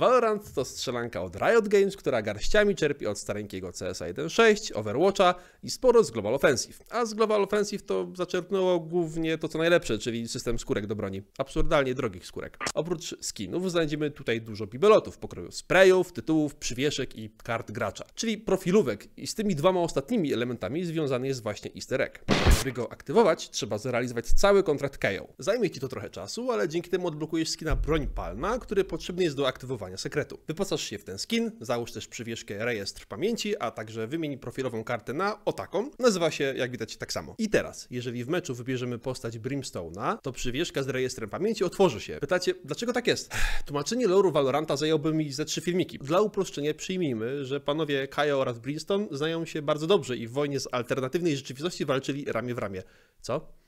Valorant to strzelanka od Riot Games, która garściami czerpi od stareńkiego CSa 1.6, Overwatcha i sporo z Global Offensive. A z Global Offensive to zaczerpnęło głównie to co najlepsze, czyli system skórek do broni. Absurdalnie drogich skórek. Oprócz skinów znajdziemy tutaj dużo bibelotów pokroju sprayów, tytułów, przywieszek i kart gracza, czyli profilówek i z tymi dwoma ostatnimi elementami związany jest właśnie easter egg. Aby go aktywować, trzeba zrealizować cały kontrakt KO. Zajmie Ci to trochę czasu, ale dzięki temu odblokujesz skina broń palna, który potrzebny jest do aktywowania zachowania sekretu. Wyposaż się w ten skin, załóż też przywieszkę rejestr pamięci, a także wymień profilową kartę na o taką. Nazywa się, jak widać, tak samo. I teraz, jeżeli w meczu wybierzemy postać Brimstone'a, to przywieszka z rejestrem pamięci otworzy się. Pytacie, dlaczego tak jest? Tłumaczenie loru Valoranta zajęłoby mi ze trzy filmiki. Dla uproszczenia przyjmijmy, że panowie Kaja oraz Brimstone znają się bardzo dobrze i w wojnie z alternatywnej rzeczywistości walczyli ramię w ramię. Co?